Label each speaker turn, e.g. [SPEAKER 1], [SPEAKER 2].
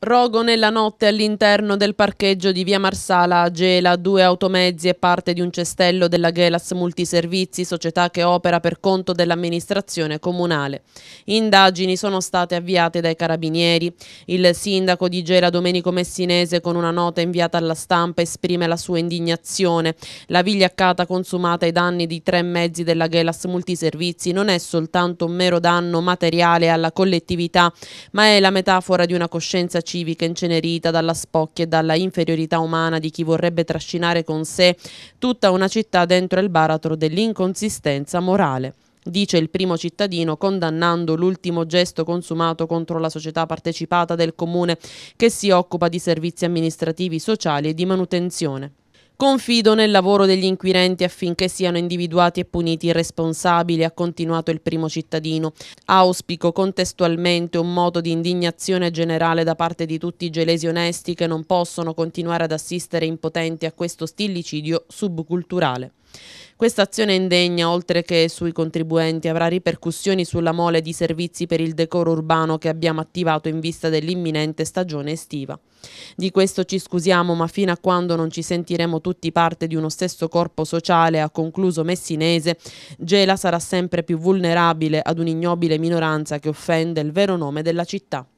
[SPEAKER 1] Rogo nella notte all'interno del parcheggio di via Marsala a Gela, due automezzi e parte di un cestello della Gelas Multiservizi, società che opera per conto dell'amministrazione comunale. Indagini sono state avviate dai carabinieri. Il sindaco di Gela Domenico Messinese con una nota inviata alla stampa esprime la sua indignazione. La vigliaccata consumata ai danni di tre mezzi della Gelas Multiservizi non è soltanto un mero danno materiale alla collettività, ma è la metafora di una coscienza civica incenerita dalla spocchia e dalla inferiorità umana di chi vorrebbe trascinare con sé tutta una città dentro il baratro dell'inconsistenza morale dice il primo cittadino condannando l'ultimo gesto consumato contro la società partecipata del comune che si occupa di servizi amministrativi, sociali e di manutenzione. Confido nel lavoro degli inquirenti affinché siano individuati e puniti i responsabili, ha continuato il primo cittadino. Auspico contestualmente un moto di indignazione generale da parte di tutti i gelesi onesti che non possono continuare ad assistere impotenti a questo stillicidio subculturale. Questa azione indegna, oltre che sui contribuenti, avrà ripercussioni sulla mole di servizi per il decoro urbano che abbiamo attivato in vista dell'imminente stagione estiva. Di questo ci scusiamo, ma fino a quando non ci sentiremo tutti parte di uno stesso corpo sociale, ha concluso Messinese, Gela sarà sempre più vulnerabile ad un'ignobile minoranza che offende il vero nome della città.